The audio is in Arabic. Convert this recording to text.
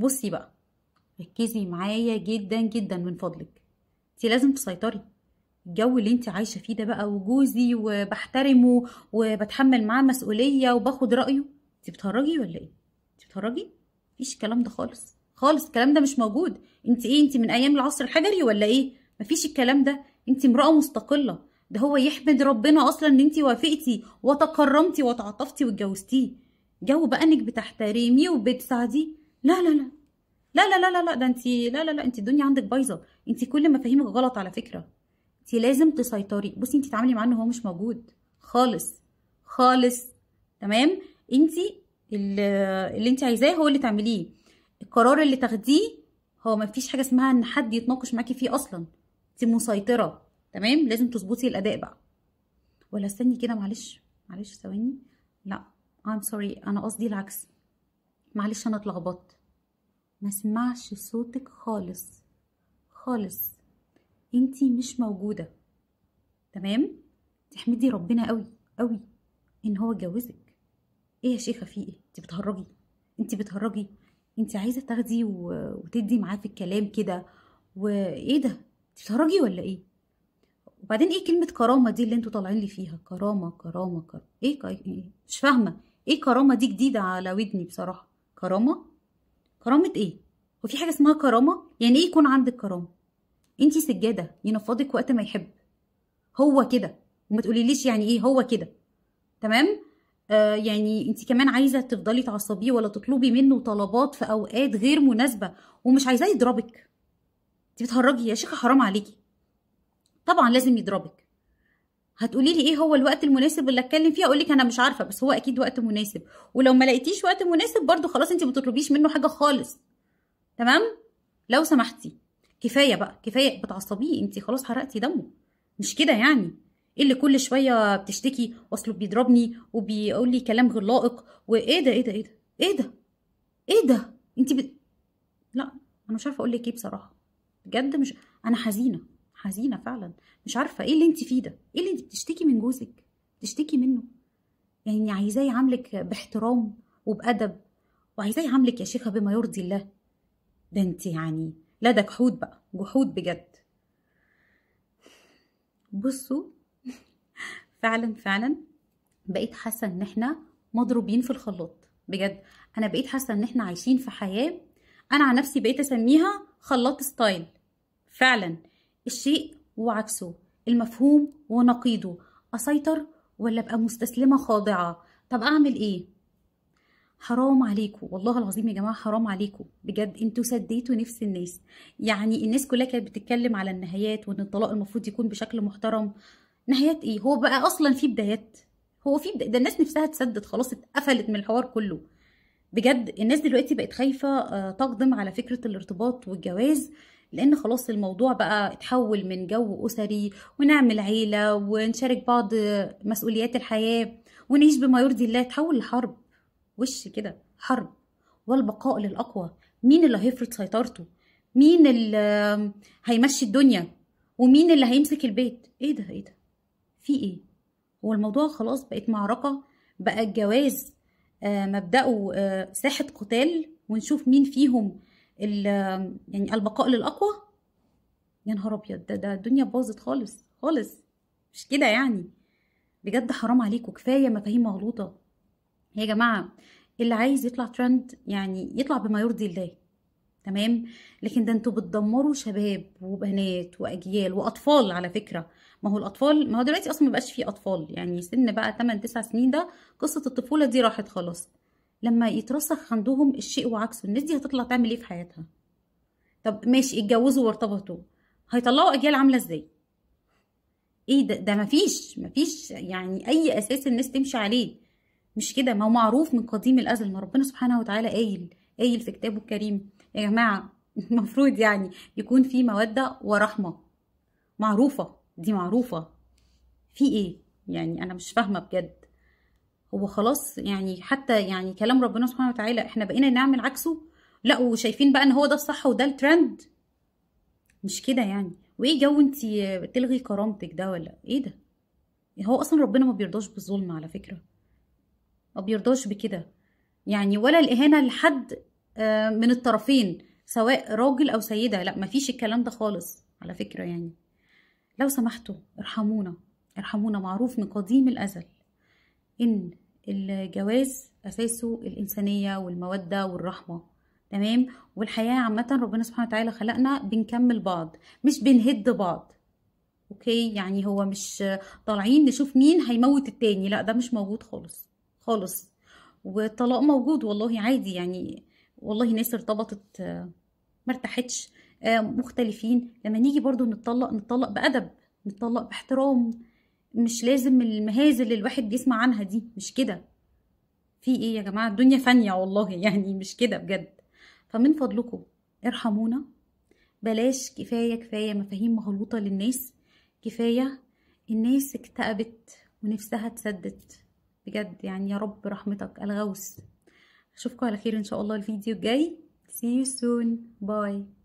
بصي بقى ركزي معايا جدا جدا من فضلك انت لازم تسيطري الجو اللي انت عايشه فيه ده بقى وجوزي وبحترمه وبتحمل معاه مسؤوليه وباخد رايه انت بتهرجي ولا ايه انت بتهرجي مفيش الكلام ده خالص خالص الكلام ده مش موجود انت ايه انت من ايام العصر الحجري ولا ايه مفيش الكلام ده انت امراه مستقله ده هو يحمد ربنا اصلا ان انت وافقتي وتكرمتي وتعاطفتي واتجوزتيه جو بقى انك بتحترميه وبتساعديه لا لا لا لا لا لا لا لا ده انت لا لا لا انت الدنيا عندك بايظه انت كل مفاهيمك غلط على فكره انت لازم تسيطري بصي انت تتعاملي معاه ان هو مش موجود خالص خالص تمام انت اللي انت عايزاه هو اللي تعمليه القرار اللي تاخديه هو ما فيش حاجه اسمها ان حد يتناقش معاكي فيه اصلا انت مسيطره تمام لازم تظبطي الاداء بقى ولا استني كده معلش معلش ثواني لا I'm sorry انا قصدي العكس معلش انا اتلخبطت ما اسمعش صوتك خالص خالص انتي مش موجوده تمام تحمدي ربنا قوي قوي ان هو جوزك ايه يا شيخه في ايه انت بتهرجي انت بتهرجي انت عايزه تاخدي و... وتدي معاه في الكلام كده وايه ده انتي بتهرجي ولا ايه وبعدين ايه كلمه كرامه دي اللي انتوا طالعين لي فيها كرامه كرامه كرامه ايه, ك... ايه مش فاهمه ايه كرامه دي جديده على ودني بصراحه كرامة كرامة ايه هو في حاجة اسمها كرامة يعني ايه يكون عندك كرامة انتي سجادة ينفضك وقت ما يحب هو كده وما تقوليليش يعني ايه هو كده تمام آه يعني انت كمان عايزه تفضلي تعصبيه ولا تطلبي منه طلبات في اوقات غير مناسبه ومش عايزاه يضربك انت بتهرجي يا شيخه حرام عليكي طبعا لازم يضربك هتقولي لي ايه هو الوقت المناسب اللي اتكلم فيه اقول لك انا مش عارفه بس هو اكيد وقت مناسب ولو ما لقيتيش وقت مناسب برده خلاص انت ما تطلبيش منه حاجه خالص تمام لو سمحتي كفايه بقى كفايه بتعصبيه انت خلاص حرقتي دمه مش كده يعني ايه اللي كل شويه بتشتكي واصله بيضربني وبيقول لي كلام غير لائق وايه ده ايه ده ايه ده ايه ده ايه ده انت بت... لا انا مش عارفه اقول لك ايه بصراحه بجد مش انا حزينه حزينه فعلا مش عارفه ايه اللي انت فيه ده ايه اللي انت بتشتكي من جوزك بتشتكي منه يعني عايزاه يعاملك باحترام وبادب وعايزاه يعاملك يا شيخه بما يرضي الله ده انت يعني لا ده جحود بقى جحود بجد بصوا فعلا فعلا بقيت حاسه ان احنا مضروبين في الخلاط بجد انا بقيت حاسه ان احنا عايشين في حياه انا عن نفسي بقيت اسميها خلاط ستايل فعلا الشيء وعكسه المفهوم ونقيضه أسيطر ولا أبقى مستسلمة خاضعة طب أعمل إيه؟ حرام عليكم والله العظيم يا جماعة حرام عليكم بجد انتوا سديتوا نفس الناس يعني الناس كلها كانت بتتكلم على النهايات وان الطلاق المفروض يكون بشكل محترم نهايات ايه هو بقى اصلا في بدايات هو في بدا... ده الناس نفسها اتسدت خلاص اتقفلت من الحوار كله بجد الناس دلوقتي بقت خايفه آه، تقدم على فكره الارتباط والجواز لان خلاص الموضوع بقى اتحول من جو اسري ونعمل عيله ونشارك بعض مسؤوليات الحياه ونعيش بما يرضي الله اتحول لحرب وش كده حرب والبقاء للاقوى مين اللي هيفرض سيطرته مين اللي هيمشي الدنيا ومين اللي هيمسك البيت ايه ده ايه ده في ايه هو الموضوع خلاص بقت معركه بقى الجواز آه، مبدأه آه، ساحة قتال ونشوف مين فيهم يعني البقاء للاقوى يا نهار ابيض ده ده الدنيا باظت خالص خالص مش كده يعني بجد حرام عليكم كفايه مفاهيم مغلوطه يا جماعه اللي عايز يطلع ترند يعني يطلع بما يرضي الله تمام لكن ده انتوا بتدمروا شباب وبنات واجيال واطفال على فكره ما هو الاطفال ما هو دلوقتي اصلا مبقاش فيه اطفال يعني سن بقى 8 9 سنين ده قصه الطفوله دي راحت خلاص لما يترسخ عندهم الشيء وعكسه الناس دي هتطلع تعمل ايه في حياتها طب ماشي اتجوزوا وارتبطوا هيطلعوا اجيال عامله ازاي ايه ده ده مفيش مفيش يعني اي اساس الناس تمشي عليه مش كده ما هو معروف من قديم الازل ما ربنا سبحانه وتعالى قايل قايل في كتابه الكريم يا جماعه المفروض يعني يكون في موده ورحمه معروفه دي معروفه في ايه يعني انا مش فاهمه بجد هو خلاص يعني حتى يعني كلام ربنا سبحانه وتعالى احنا بقينا نعمل عكسه لا وشايفين بقى ان هو ده الصح وده الترند مش كده يعني وايه جو انت تلغي كرامتك ده ولا ايه ده هو اصلا ربنا ما بيرضاش بالظلم على فكره ما بيرضاش بكده يعني ولا الاهانه لحد آه، من الطرفين سواء راجل او سيده لا ما فيش الكلام ده خالص على فكره يعني لو سمحتوا ارحمونا ارحمونا معروف من قديم الازل ان الجواز أساسه الإنسانية والمودة والرحمة تمام والحياة عامة ربنا سبحانه وتعالى خلقنا بنكمل بعض مش بنهد بعض اوكي يعني هو مش طالعين نشوف مين هيموت التاني لا ده مش موجود خالص خالص والطلاق موجود والله عادي يعني والله ناس ارتبطت ما آه، مختلفين لما نيجي برضو نتطلق نتطلق بأدب نتطلق باحترام مش لازم المهازل اللي الواحد بيسمع عنها دي مش كده في ايه يا جماعه الدنيا فانيه والله يعني مش كده بجد فمن فضلكم ارحمونا بلاش كفايه كفايه مفاهيم مغلوطه للناس كفايه الناس اكتئبت ونفسها اتسدت بجد يعني يا رب رحمتك الغوث اشوفكم على خير ان شاء الله الفيديو الجاي see you soon باي